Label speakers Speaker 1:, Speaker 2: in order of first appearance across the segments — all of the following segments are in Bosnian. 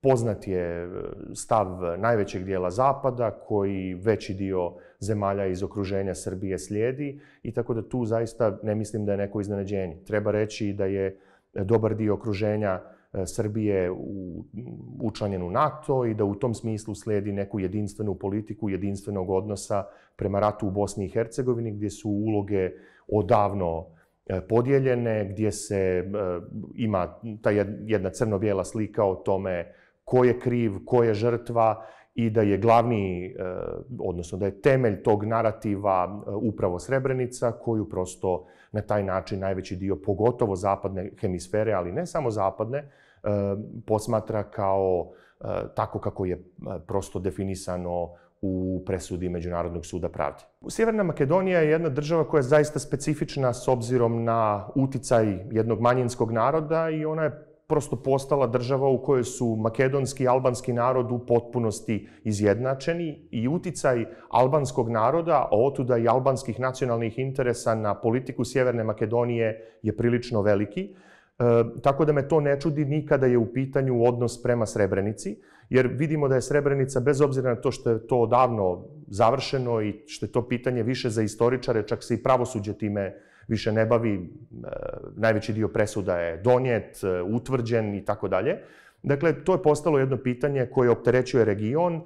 Speaker 1: poznat je e, stav najvećeg dijela Zapada koji veći dio zemalja iz okruženja Srbije slijedi i tako da tu zaista ne mislim da je neko iznenađenje. Treba reći da je e, dobar dio okruženja e, Srbije učlanjen u NATO i da u tom smislu slijedi neku jedinstvenu politiku, jedinstvenog odnosa prema ratu u Bosni i Hercegovini gdje su uloge odavno podijeljene, gdje se ima ta jedna crno-bijela slika o tome ko je kriv, ko je žrtva i da je glavni, eh, odnosno da je temelj tog narativa eh, upravo Srebrenica koju prosto na taj način najveći dio, pogotovo zapadne hemisfere, ali ne samo zapadne, eh, posmatra kao tako kako je prosto definisano u presudi Međunarodnog suda pravde. Sjeverna Makedonija je jedna država koja je zaista specifična s obzirom na uticaj jednog manjinskog naroda i ona je prosto postala država u kojoj su makedonski i albanski narod u potpunosti izjednačeni i uticaj albanskog naroda, a otuda i albanskih nacionalnih interesa na politiku Sjeverne Makedonije je prilično veliki. E, tako da me to ne čudi nikada je u pitanju odnos prema Srebrenici, jer vidimo da je Srebrenica, bez obzira na to što je to davno završeno i što je to pitanje više za istoričare, čak se i pravosuđe time uh, više ne bavi, e, najveći dio presuda je donijet, e, utvrđen i tako dalje. Dakle, to je postalo jedno pitanje koje opterećuje region e,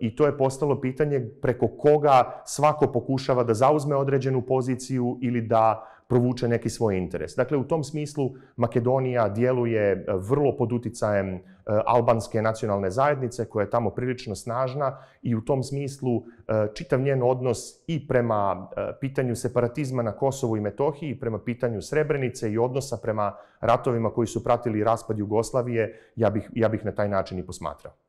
Speaker 1: i to je postalo pitanje preko koga svako pokušava da zauzme određenu poziciju ili da provuče neki svoj interes. Dakle, u tom smislu Makedonija djeluje vrlo pod uticajem uh, E, albanske nacionalne zajednice koja je tamo prilično snažna i u tom smislu e, čitav njen odnos i prema e, pitanju separatizma na Kosovu i Metohiji, prema pitanju Srebrenice i odnosa prema ratovima koji su pratili raspad Jugoslavije, ja bih, ja bih na taj način i posmatrao.